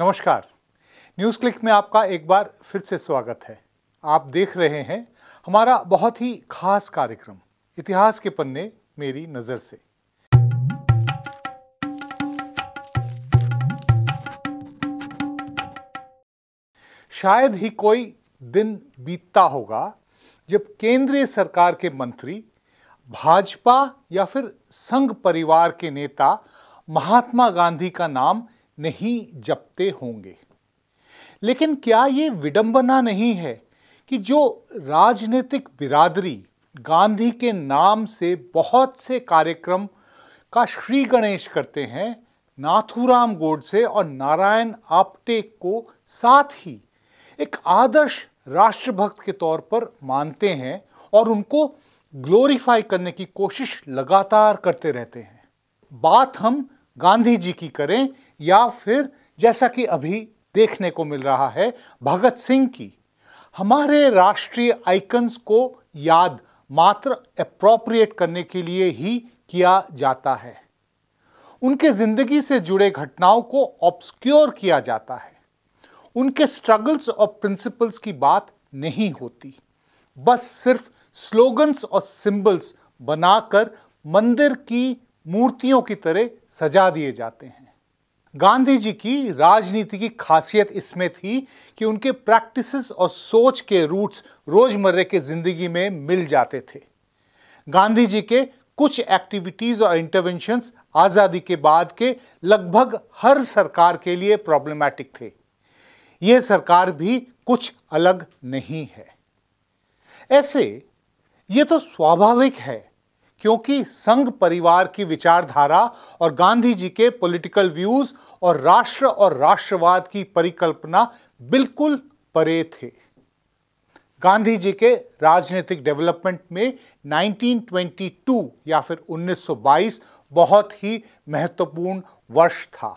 नमस्कार news click में आपका एक बार फिर से स्वागत है आप देख रहे हैं हमारा बहुत ही खास कार्यक्रम इतिहास के पन्ने मेरी नज़र से शायद ही कोई दिन बीतता होगा जब केंद्रीय सरकार के मंत्री भाजपा या फिर संघ परिवार के नेता महात्मा गांधी का नाम नहीं जपते होंगे लेकिन क्या ये विडंबना नहीं है कि जो राजनीतिक बिरादरी गांधी के नाम से बहुत से कार्यक्रम का श्री गणेश करते हैं नाथूराम गोडसे और नारायण आपटे को साथ ही एक आदर्श राष्ट्रभक्त के तौर पर मानते हैं और उनको ग्लोरीफाई करने की कोशिश लगातार करते रहते हैं बात हम गांधी जी की करें या फिर जैसा कि अभी देखने को मिल रहा है भगत सिंह की हमारे राष्ट्रीय आइकन्स को याद मात्र अप्रोप्रिएट करने के लिए ही किया जाता है उनके ज़िंदगी से जुड़े घटनाओं को ऑब्सक्योर किया जाता है उनके स्ट्रगल्स और प्रिंसिपल्स की बात नहीं होती बस सिर्फ स्लोगन्स और सिंबल्स बनाकर मंदिर की मूर्तियों की तरह सजा दिए जाते हैं गांधी जी की राजनीति की खासियत इसमें थी कि उनके प्रैक्टिसेस और सोच के रूट्स रोज़मर्रे के ज़िंदगी में मिल जाते थे गांधी जी के कुछ एक्टिविटीज़ और इंटरवेंशंस आज़ादी के बाद के लगभग हर सरकार के लिए प्रॉब्लमैटिक थे ये सरकार भी कुछ अलग नहीं है ऐसे ये तो स्वाभाविक है क्योंकि संघ परिवार की विचारधारा और गांधी जी के पॉलिटिकल व्यूज और राष्ट्र और राष्ट्रवाद की परिकल्पना बिल्कुल परे थे गांधी जी के राजनीतिक डेवलपमेंट में 1922 या फिर 1922 बहुत ही महत्वपूर्ण वर्ष था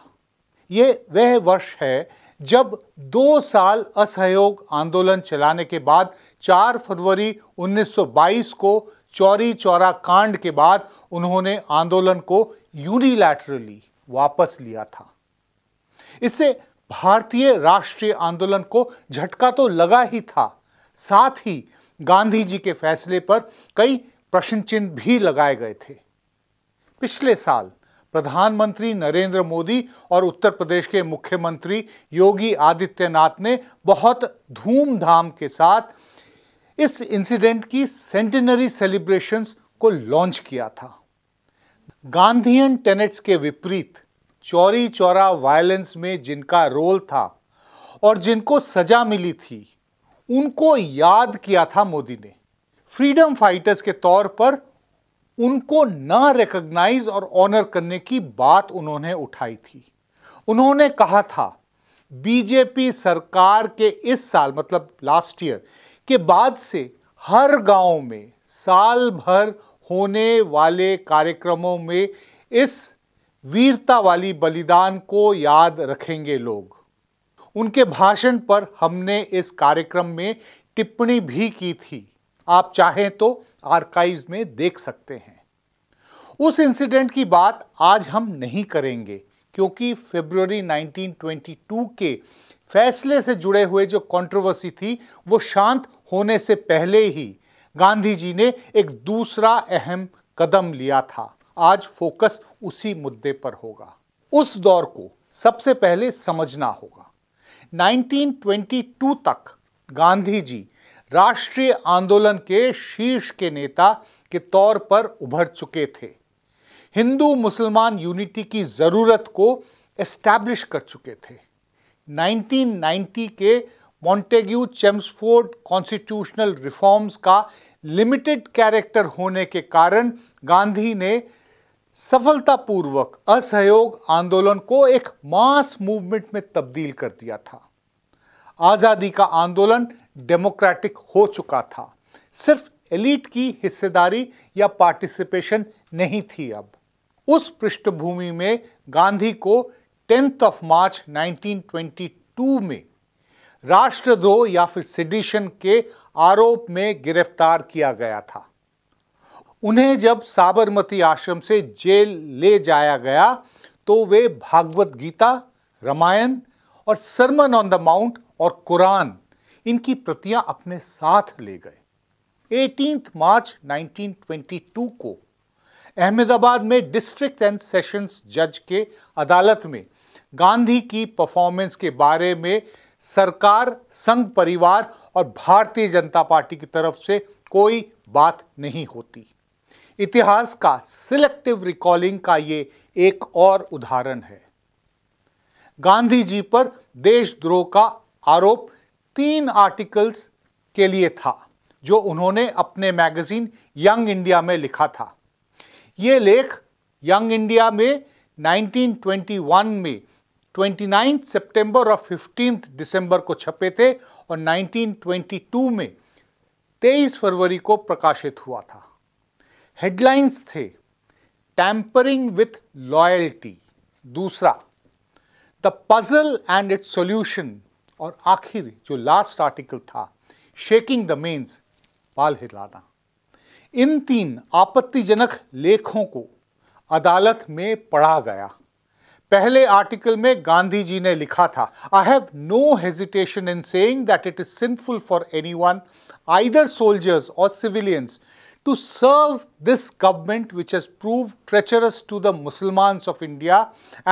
ये वह वर्ष है जब दो साल असहयोग आंदोलन चलाने के बाद 4 फरवरी 1922 को चौरी चौरा कांड के बाद उन्होंने आंदोलन को यूनिलैटरली वापस लिया था इससे भारतीय राष्ट्रीय आंदोलन को झटका तो लगा ही था साथ ही गांधी जी के फैसले पर कई प्रश्न चिन्ह भी लगाए गए थे पिछले साल प्रधानमंत्री नरेंद्र मोदी और उत्तर प्रदेश के मुख्यमंत्री योगी आदित्यनाथ ने बहुत धूमधाम के साथ इस इंसिडेंट की सेंटिनरी सेलिब्रेशंस को लॉन्च किया था गांधीयन टेनेट्स के विपरीत चौरी चौरा वायलेंस में जिनका रोल था और जिनको सजा मिली थी उनको याद किया था मोदी ने फ्रीडम फाइटर्स के तौर पर उनको ना रिकग्नाइज और ऑनर करने की बात उन्होंने उठाई थी उन्होंने कहा था बीजेपी सरकार के इस साल मतलब लास्ट ईयर के बाद से हर गांव में साल भर होने वाले कार्यक्रमों में इस वीरता वाली बलिदान को याद रखेंगे लोग उनके भाषण पर हमने इस कार्यक्रम में टिप्पणी भी की थी आप चाहें तो आर्काइव्स में देख सकते हैं उस इंसिडेंट की बात आज हम नहीं करेंगे क्योंकि फरवरी 1922 के फैसले से जुड़े हुए जो कंट्रोवर्सी थी वो शांत होने से पहले ही गांधी जी ने एक दूसरा अहम कदम लिया था आज फोकस उसी मुद्दे पर होगा उस दौर को सबसे पहले समझना होगा 1922 तक गांधी जी राष्ट्रीय आंदोलन के शीर्ष के नेता के तौर पर उभर चुके थे हिंदू मुसलमान यूनिटी की ज़रूरत को एस्टैब्लिश कर चुके थे 1990 के मॉन्टेग्यू चेम्सफोर्ड कॉन्स्टिट्यूशनल रिफॉर्म्स का लिमिटेड कैरेक्टर होने के कारण गांधी ने सफलतापूर्वक असहयोग आंदोलन को एक मास मूवमेंट में तब्दील कर दिया था आज़ादी का आंदोलन डेमोक्रेटिक हो चुका था सिर्फ एलिट की हिस्सेदारी या पार्टिसिपेशन नहीं थी अब उस पृष्ठभूमि में गांधी को टेंथ ऑफ मार्च 1922 में राष्ट्रद्रोह या फिर सिडिशन के आरोप में गिरफ्तार किया गया था उन्हें जब साबरमती आश्रम से जेल ले जाया गया तो वे भागवत गीता रामायण और सरमन ऑन द माउंट और कुरान इनकी प्रतियां अपने साथ ले गए 18 मार्च 1922 को अहमदाबाद में डिस्ट्रिक्ट एंड सेशंस जज के अदालत में गांधी की परफॉर्मेंस के बारे में सरकार संघ परिवार और भारतीय जनता पार्टी की तरफ से कोई बात नहीं होती इतिहास का सिलेक्टिव रिकॉलिंग का ये एक और उदाहरण है गांधी जी पर देशद्रोह का आरोप तीन आर्टिकल्स के लिए था जो उन्होंने अपने मैगजीन यंग इंडिया में लिखा था ये लेख यंग इंडिया में 1921 में 29 सितंबर और 15 दिसंबर को छपे थे और 1922 में 23 फरवरी को प्रकाशित हुआ था हेडलाइंस थे टैंपरिंग विथ लॉयल्टी दूसरा the puzzle and its solution और आखिर जो लास्ट आर्टिकल था शेकिंग द मेन्स बाल हिलाना इन तीन आपत्तिजनक लेखों को अदालत में पढ़ा गया पहले आर्टिकल में गांधी जी ने लिखा था I have no hesitation in saying that it is sinful for any one either soldiers to serve this government which has proved treacherous to the Muslims of India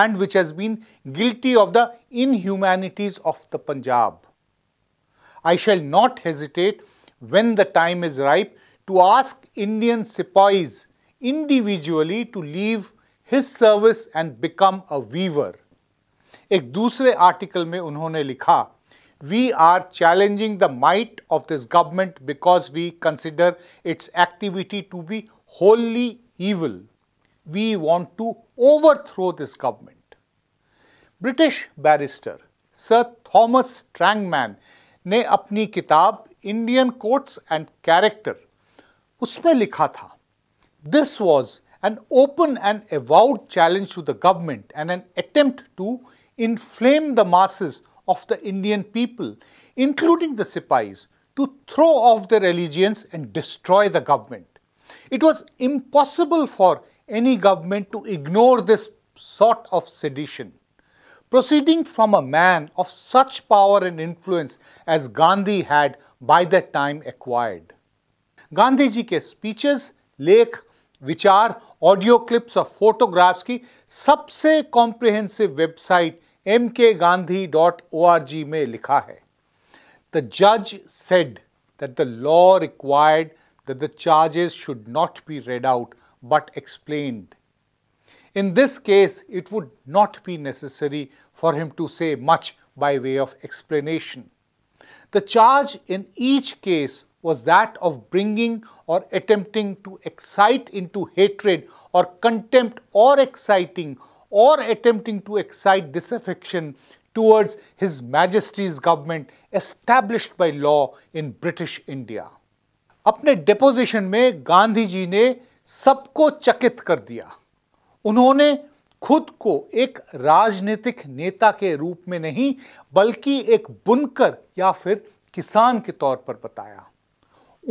and which has been guilty of the inhumanities of the Punjab. I shall not hesitate when the time is ripe to ask Indian sepoys individually to leave his service and become a weaver. एक दूसरे article में उन्होंने लिखा we are challenging the might of this government because we consider its activity to be wholly evil. We want to overthrow this government. British barrister Sir Thomas Strangman ने अपनी किताब Indian Courts and Character उसमें लिखा था this was an open and avowed challenge to the government and an attempt to inflame the masses of the Indian people, including the Sipais, to throw off their allegiance and destroy the government. It was impossible for any government to ignore this sort of sedition. Proceeding from a man of such power and influence as Gandhi had by that time acquired. Gandhiji ke speeches, lake, vichar audio clips और photographs की सबसे comprehensive website M K Gandhi dot O R G में लिखा है the जज said that the law required the charges should not be read out but explained in this case it would not be necessary for him to say much by way of explanation the charge in each case was that of bringing or attempting to excite into hatred or contempt or exciting or attempting to excite disaffection towards His Majesty's government established by law in British India. अपने deposition में गांधी जी ने सबको चकित कर दिया उन्होंने खुद को एक राजनीतिक नेता के रूप में नहीं बल्कि एक बुनकर या फिर किसान के तौर पर बताया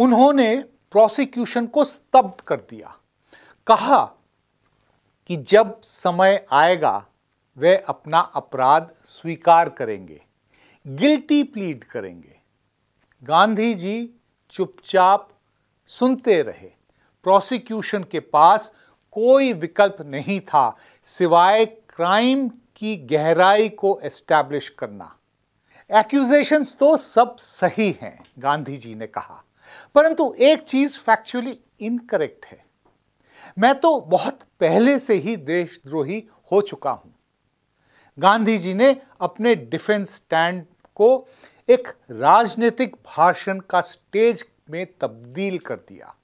उन्होंने प्रोसिक्यूशन को स्तब्ध कर दिया कहा कि जब समय आएगा वे अपना अपराध स्वीकार करेंगे गिल्टी प्लीड करेंगे गांधी जी चुपचाप सुनते रहे प्रोसिक्यूशन के पास कोई विकल्प नहीं था सिवाय क्राइम की गहराई को एस्टैब्लिश करना एक्यूजेशंस तो सब सही हैं गांधी जी ने कहा परंतु एक चीज फैक्चुअली इनकरेक्ट है मैं तो बहुत पहले से ही देशद्रोही हो चुका हूं गांधी जी ने अपने डिफेंस स्टैंड को एक राजनीतिक भाषण का स्टेज में तब्दील कर दिया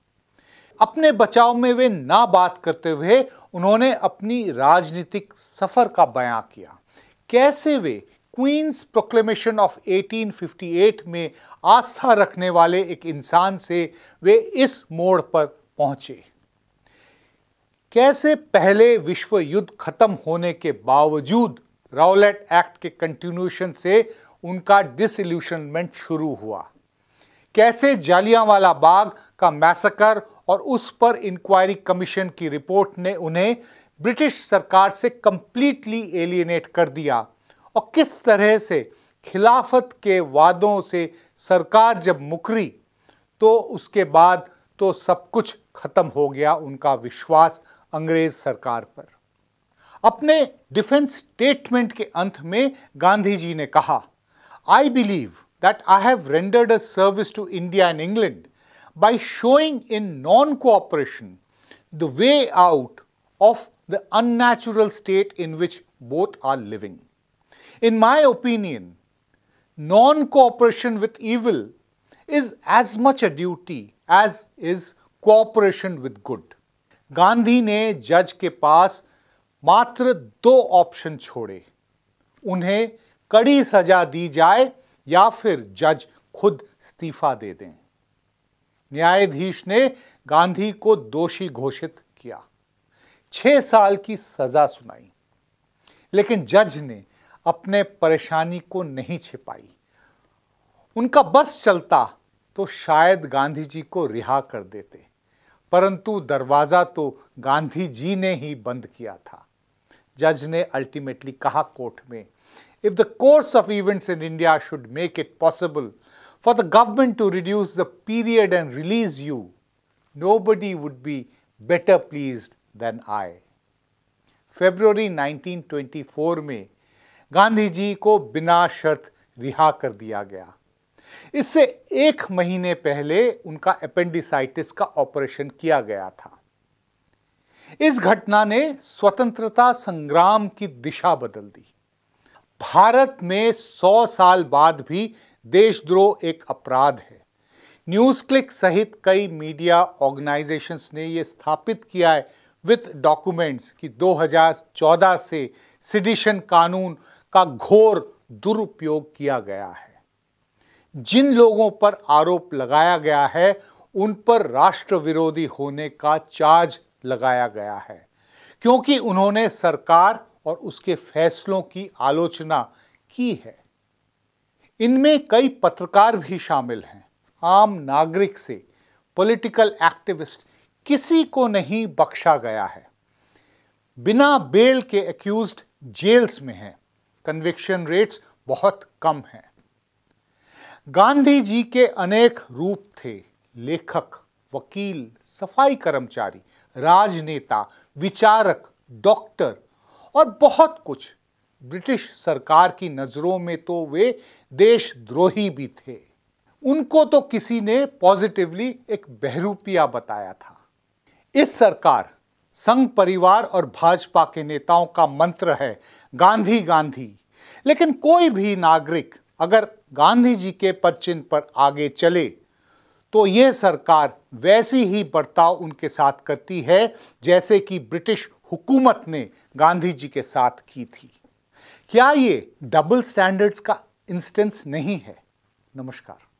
अपने बचाव में वे ना बात करते हुए उन्होंने अपनी राजनीतिक सफर का बयां किया कैसे वे क्वींस प्रोक्लेमेशन ऑफ 1858 में आस्था रखने वाले एक इंसान से वे इस मोड़ पर पहुंचे कैसे पहले विश्व युद्ध खत्म होने के बावजूद रावलेट एक्ट के कंटिन्यूशन से उनका डिसल्यूशनमेंट शुरू हुआ कैसे जालियांवाला बाग का मैसकर और उस पर इंक्वायरी कमीशन की रिपोर्ट ने उन्हें ब्रिटिश सरकार से कंप्लीटली एलिएनेट कर दिया और किस तरह से खिलाफत के वादों से सरकार जब मुकरी तो उसके बाद तो सब कुछ खत्म हो गया उनका विश्वास अंग्रेज सरकार पर अपने डिफेंस स्टेटमेंट के अंत में गांधी जी ने कहा I believe that I have rendered a service to India and England by showing in non cooperation the way out of the unnatural state in which both are living In my opinion, non cooperation with evil is as much a duty as is cooperation with good. Gandhi ने जज के पास मात्र दो option छोड़े उन्हें कड़ी सजा दी जाए या फिर जज खुद इस्तीफा दे दें न्यायाधीश ने गांधी को दोषी घोषित किया छह साल की सजा सुनाई लेकिन जज ने अपने परेशानी को नहीं छिपाई उनका बस चलता तो शायद गांधी जी को रिहा कर देते परंतु दरवाजा तो गांधी जी ने ही बंद किया था जज ने अल्टीमेटली कहा कोर्ट में if the course of events in India should make it possible for the government to reduce the period and release you nobody would be better pleased than I favour 1924 में गांधी जी को बिना शर्त रिहा कर दिया गया इससे एक महीने पहले उनका अपेंडिसाइटिस का ऑपरेशन किया गया था इस घटना ने स्वतंत्रता संग्राम की दिशा बदल दी भारत में 100 साल बाद भी देशद्रोह एक अपराध है न्यूज क्लिक सहित कई मीडिया ऑर्गेनाइजेशंस ने यह स्थापित किया है विथ डॉक्यूमेंट्स कि 2014 से सिडिशन कानून का घोर दुरुपयोग किया गया है जिन लोगों पर आरोप लगाया गया है उन पर राष्ट्र विरोधी होने का चार्ज लगाया गया है क्योंकि उन्होंने सरकार और उसके फैसलों की आलोचना की है इनमें कई पत्रकार भी शामिल हैं आम नागरिक से पॉलिटिकल एक्टिविस्ट किसी को नहीं बख्शा गया है बिना बेल के एक्यूज्ड जेल्स में हैं कन्विक्शन रेट्स बहुत कम हैं गांधी जी के अनेक रूप थे लेखक वकील सफाई कर्मचारी राजनेता विचारक डॉक्टर और बहुत कुछ ब्रिटिश सरकार की नज़रों में तो वे देशद्रोही भी थे उनको तो किसी ने पॉजिटिवली एक बहरूपिया बताया था इस सरकार संघ परिवार और भाजपा के नेताओं का मंत्र है गांधी गांधी लेकिन कोई भी नागरिक अगर गांधी जी के पद चिन्ह पर आगे चले तो ये सरकार वैसी ही बर्ताव उनके साथ करती है जैसे कि ब्रिटिश हुकूमत ने गांधी जी के साथ की थी क्या ये डबल स्टैंडर्ड्स का इंस्टेंस नहीं है नमस्कार